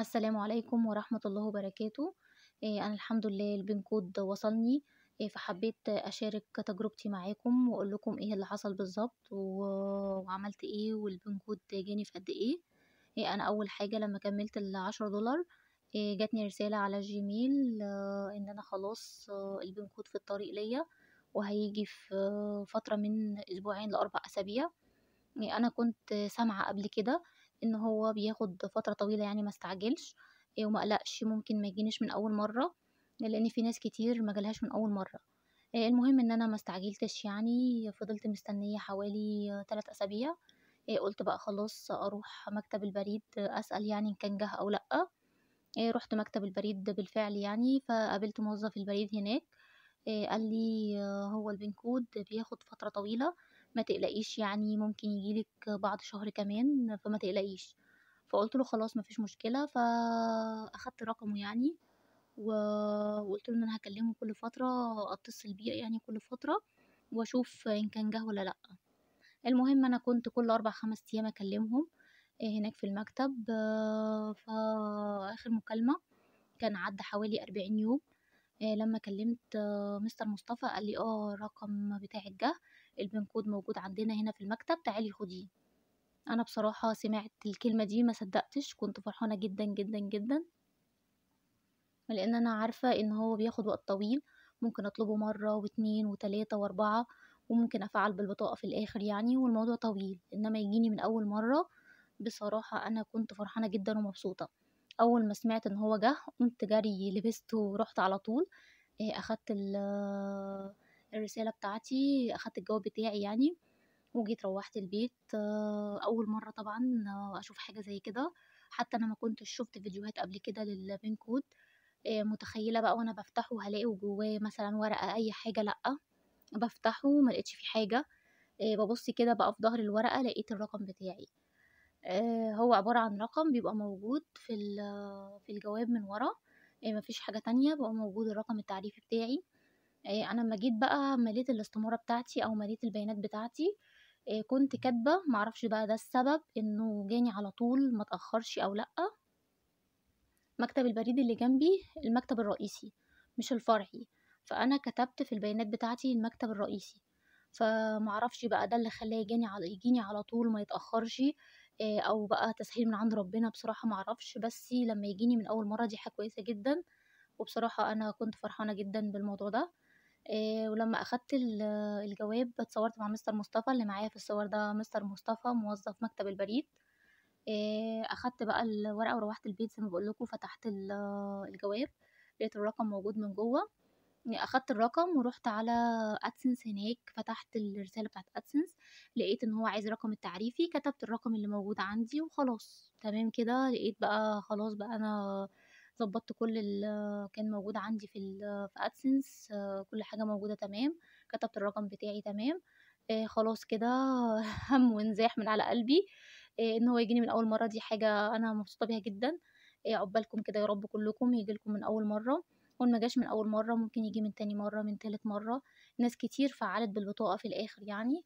السلام عليكم ورحمة الله وبركاته إيه، أنا الحمد لله البنكود وصلني إيه، فحبيت أشارك تجربتي معاكم وأقول لكم إيه اللي حصل بالظبط وعملت إيه والبنكود جاني في قد إيه. إيه أنا أول حاجة لما كملت العشرة دولار جاتني رسالة على الجيميل آه، إن أنا خلاص آه، البنكود في الطريق ليا وهيجي في فترة من أسبوعين لأربع أسابيع أنا كنت سامعة قبل كده ان هو بياخد فتره طويله يعني ما استعجلش إيه، وما قلقش ممكن ما يجينيش من اول مره لان في ناس كتير ما جالهاش من اول مره آه، المهم ان انا ما استعجلتش يعني فضلت مستنيه حوالي ثلاث اسابيع آه، قلت بقى خلاص اروح مكتب البريد اسال يعني ان كان جه او لا آه، رحت مكتب البريد بالفعل يعني فقابلت موظف البريد هناك قال لي هو البنكود بياخد فتره طويله ما تقلقيش يعني ممكن يجيلك بعد شهر كمان فما تقلقيش فقلت له خلاص مفيش مشكله فاخدت رقمه يعني وقلت له ان انا هكلمه كل فتره اتصل بيه يعني كل فتره واشوف ان كان جه ولا لا المهم انا كنت كل اربع خمس ايام اكلمهم آه، هناك في المكتب آه، فاخر مكالمه كان عدى حوالي أربعين يوم آه، لما كلمت مستر مصطفى قال لي اه الرقم بتاعك جه البن كود موجود عندنا هنا في المكتب تعالي خديه انا بصراحه سمعت الكلمه دي ما صدقتش كنت فرحانه جدا جدا جدا لان انا عارفه ان هو بياخد وقت طويل ممكن اطلبه مره واتنين وتلاته واربعه وممكن افعل بالبطاقه في الاخر يعني والموضوع طويل انما يجيني من اول مره بصراحه انا كنت فرحانه جدا ومبسوطه اول ما سمعت ان هو جه قمت جري لبسته ورحت على طول آه، اخدت ال الرسالة بتاعتي أخدت الجواب بتاعي يعني وجيت روحت البيت آه، أول مرة طبعا آه، أشوف حاجة زي كده حتى أنا ما كنتش شفت فيديوهات قبل كده للبين كود آه، متخيلة بقى وأنا بفتحه هلاقي جواه مثلا ورقة أي حاجة لأ بفتحه ملقتش فيه حاجة ببص كده بقى في ظهر الورقة لقيت الرقم بتاعي هو عبارة عن رقم بيبقى موجود في في الجواب من ورا مفيش حاجة تانية بيبقى موجود الرقم التعريفي بتاعي إيه انا لما جيت بقى مليت الاستمارة بتاعتي او مليت البيانات بتاعتي إيه كنت كاتبة معرفش بقى ده السبب انه جاني على طول متأخرش او لأ مكتب البريد اللي جنبي المكتب الرئيسي مش الفرعي فانا كتبت في البيانات بتاعتي المكتب الرئيسي فمعرفش بقى ده اللي خلاه يجيني على يجيني على طول ما يتاخرش او بقى تسهيل من عند ربنا بصراحه معرفش بس لما يجيني من اول مره دي حاجه كويسه جدا وبصراحه انا كنت فرحانه جدا بالموضوع ده آه، ولما اخدت الجواب اتصورت مع مستر مصطفى اللي معايا في الصور ده مستر مصطفى موظف مكتب البريد آه، اخدت بقى الورقه وروحت البيت زي ما بقول لكم فتحت الجواب لقيت الرقم موجود من جوه اخدت الرقم ورحت على ادسنس هناك فتحت الرساله بتاعت ادسنس لقيت ان هو عايز رقم التعريفي كتبت الرقم اللي موجود عندي وخلاص تمام كده لقيت بقى خلاص بقى انا ظبطت كل اللي كان موجود عندي في في ادسنس كل حاجه موجوده تمام كتبت الرقم بتاعي تمام آه، خلاص كده هم وانزاح من على قلبي آه، ان هو يجيني من اول مره دي حاجه انا مبسوطه بيها جدا آه، عقبالكم كده يا رب كلكم يجيلكم من اول مره وان ما جاش من اول مره ممكن يجي من تاني مره من تالت مره ناس كتير فعلت بالبطاقه في الاخر يعني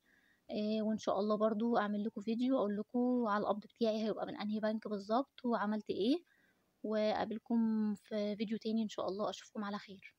وان شاء الله برضو اعمل لكم فيديو اقول لكم على القبض بتاعي هيبقى من انهي بنك بالظبط وعملت ايه وأقابلكم في فيديو تاني إن شاء الله أشوفكم على خير